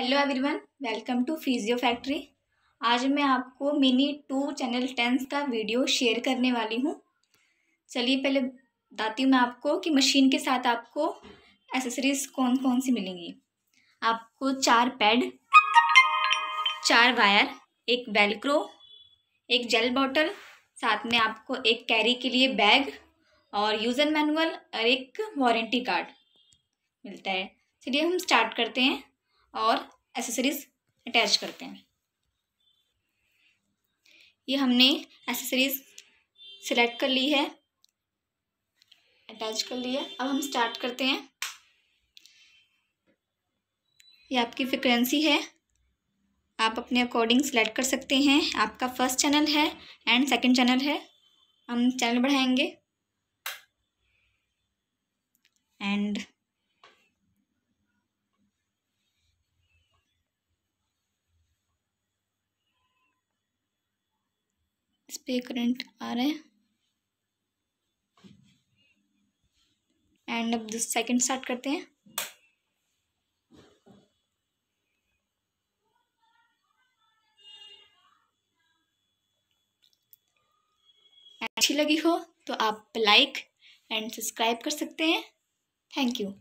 hello everyone welcome to physio factory आज मैं आपको मिनी टू चैनल टेंस का वीडियो शेयर करने वाली हूँ चलिए पहले बताती हूँ मैं आपको कि मशीन के साथ आपको एसेसरीज कौन कौन सी मिलेंगी आपको चार पैड चार वायर एक वेलक्रो एक जेल बॉटल साथ में आपको एक कैरी के लिए बैग और यूज़र मैनुअल और एक वारंटी कार्ड मिलता है चलिए हम स्टार्ट करते हैं और एसेसरीज अटैच करते हैं ये हमने एसेसरीज सिलेक्ट कर ली है अटैच कर ली है अब हम स्टार्ट करते हैं ये आपकी फ्रिक्वेंसी है आप अपने अकॉर्डिंग सेलेक्ट कर सकते हैं आपका फर्स्ट चैनल है एंड सेकंड चैनल है हम चैनल बढ़ाएंगे एंड पे करंट आ रहा है एंड अब सेकंड स्टार्ट करते हैं अच्छी लगी हो तो आप लाइक एंड सब्सक्राइब कर सकते हैं थैंक यू